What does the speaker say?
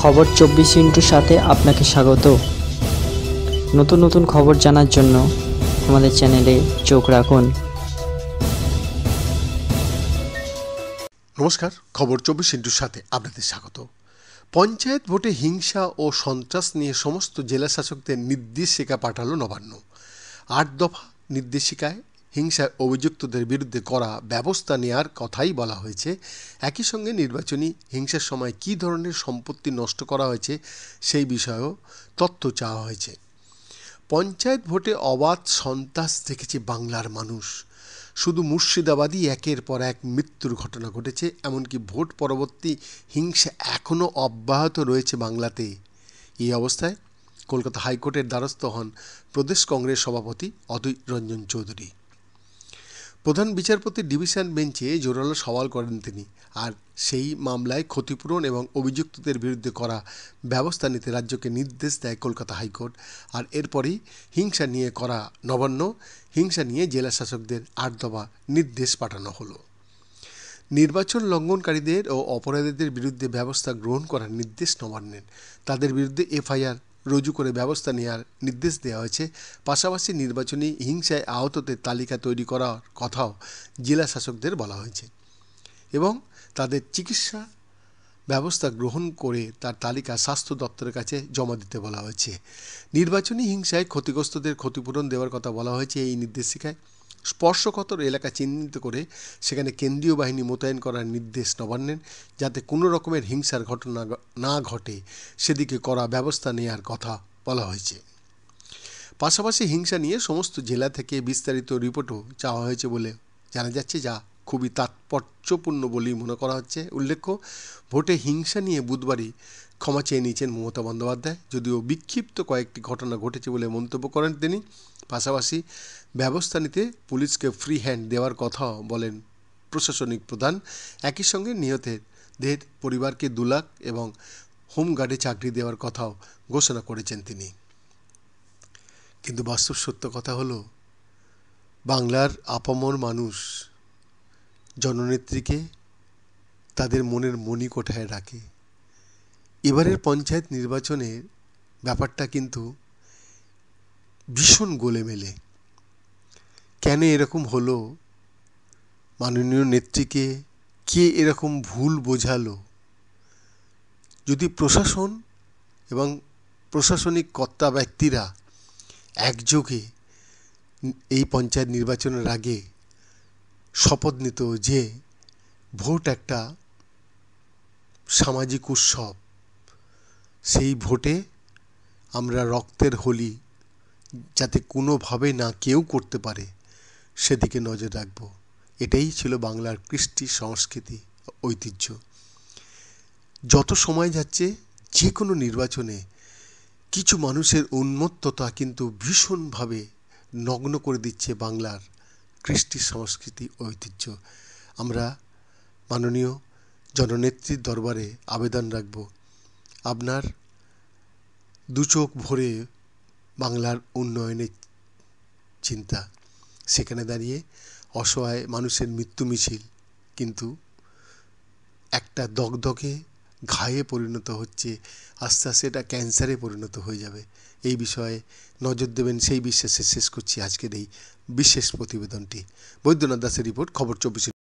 খবর চব্বিশ ইন্টুর সাথে আপনাকে স্বাগত নতুন নতুন খবর জানার জন্য আমাদের চ্যানেলে চোখ রাখুন নমস্কার খবর চব্বিশ ইন্টুর সাথে আপনাদের স্বাগত পঞ্চায়েত ভোটে হিংসা ও সন্ত্রাস নিয়ে সমস্ত জেলা শাসকদের নির্দেশিকা পাঠালো নবান্ন আট দফা নির্দেশিকায় হিংসার অভিযুক্তদের বিরুদ্ধে করা ব্যবস্থা নেয়ার কথাই বলা হয়েছে একই সঙ্গে নির্বাচনী হিংসার সময় কী ধরনের সম্পত্তি নষ্ট করা হয়েছে সেই বিষয়েও তথ্য চাওয়া হয়েছে পঞ্চায়েত ভোটে অবাধ সন্ত্রাস দেখেছে বাংলার মানুষ শুধু মুর্শিদাবাদই একের পর এক মৃত্যুর ঘটনা ঘটেছে এমনকি ভোট পরবর্তী হিংসা এখনও অব্যাহত রয়েছে বাংলাতে এই অবস্থায় কলকাতা হাইকোর্টের দ্বারস্থ হন প্রদেশ কংগ্রেস সভাপতি অধীর রঞ্জন চৌধুরী প্রধান বিচারপতি ডিভিশন বেঞ্চে জোরালো সওয়াল করেন তিনি আর সেই মামলায় ক্ষতিপূরণ এবং অভিযুক্তদের বিরুদ্ধে করা ব্যবস্থা নিতে রাজ্যকে নির্দেশ দেয় কলকাতা হাইকোর্ট আর এরপরই হিংসা নিয়ে করা নবান্ন হিংসা নিয়ে জেলা শাসকদের আট দফা নির্দেশ পাঠানো হলো নির্বাচন লঙ্ঘনকারীদের ও অপরাধীদের বিরুদ্ধে ব্যবস্থা গ্রহণ করার নির্দেশ নবান্নের তাদের বিরুদ্ধে এফআইআর রুজু করে ব্যবস্থা নেওয়ার নির্দেশ দেওয়া হয়েছে পাশাপাশি নির্বাচনী হিংসায় আহতদের তালিকা তৈরি করার কথাও জেলা শাসকদের বলা হয়েছে এবং তাদের চিকিৎসা ব্যবস্থা গ্রহণ করে তার তালিকা স্বাস্থ্য দপ্তরের কাছে জমা দিতে বলা হয়েছে নির্বাচনী হিংসায় ক্ষতিগ্রস্তদের ক্ষতিপূরণ দেওয়ার কথা বলা হয়েছে এই নির্দেশিকায় স্পর্শকতর এলাকা চিহ্নিত করে সেখানে কেন্দ্রীয় বাহিনী মোতায়েন করার নির্দেশ নবান্নের যাতে কোনো রকমের হিংসার ঘটনা না ঘটে সেদিকে করা ব্যবস্থা নেয়ার কথা বলা হয়েছে পাশাপাশি হিংসা নিয়ে সমস্ত জেলা থেকে বিস্তারিত রিপোর্টও চাওয়া হয়েছে বলে জানা যাচ্ছে যা খুবই তাৎপর্যপূর্ণ বলেই মনে করা হচ্ছে উল্লেখ্য ভোটে হিংসা নিয়ে বুধবারই ক্ষমা চেয়ে নিয়েছেন মমতা বন্দ্যোপাধ্যায় যদিও বিক্ষিপ্ত কয়েকটি ঘটনা ঘটেছে বলে মন্তব্য করেন তিনি পাশাপাশি ব্যবস্থা নিতে পুলিশকে ফ্রি হ্যান্ড দেওয়ার কথাও বলেন প্রশাসনিক প্রধান একই সঙ্গে নিহতের দেহের পরিবারকে দু লাখ এবং হোমগার্ডে চাকরি দেওয়ার কথাও ঘোষণা করেছেন তিনি কিন্তু বাস্তব সত্য কথা হলো বাংলার আপামর মানুষ জননেত্রীকে তাদের মনের কোঠায় রাখে এবারের পঞ্চায়েত নির্বাচনের ব্যাপারটা কিন্তু ভীষণ গোলেমেলে কেন এরকম হলো মাননীয় নেত্রীকে কে এরকম ভুল বোঝালো যদি প্রশাসন এবং প্রশাসনিক কর্তা ব্যক্তিরা একযোগে এই পঞ্চায়েত নির্বাচনের আগে শপথ নিত যে ভোট একটা সামাজিক উৎসব সেই ভোটে আমরা রক্তের হোলি যাতে কোনোভাবে না কেউ করতে পারে সেদিকে নজর রাখব এটাই ছিল বাংলার কৃষ্টি সংস্কৃতি ঐতিহ্য যত সময় যাচ্ছে যে কোনো নির্বাচনে কিছু মানুষের উন্মত্ততা কিন্তু ভীষণভাবে নগ্ন করে দিচ্ছে বাংলার কৃষ্টি সংস্কৃতি ঐতিহ্য আমরা মাননীয় জননেত্রীর দরবারে আবেদন রাখব আপনার দুচোখ ভরে বাংলার উন্নয়নের চিন্তা সেখানে দাঁড়িয়ে অসহায় মানুষের মৃত্যু মিছিল কিন্তু একটা দগদগে ঘায়ে পরিণত হচ্ছে আস্তে আস্তে এটা ক্যান্সারে পরিণত হয়ে যাবে এই বিষয়ে নজর দেবেন সেই বিশ্বাসে শেষ করছি আজকের এই বিশেষ প্রতিবেদনটি বৈদ্যনাথ দাসের রিপোর্ট খবর চব্বিশে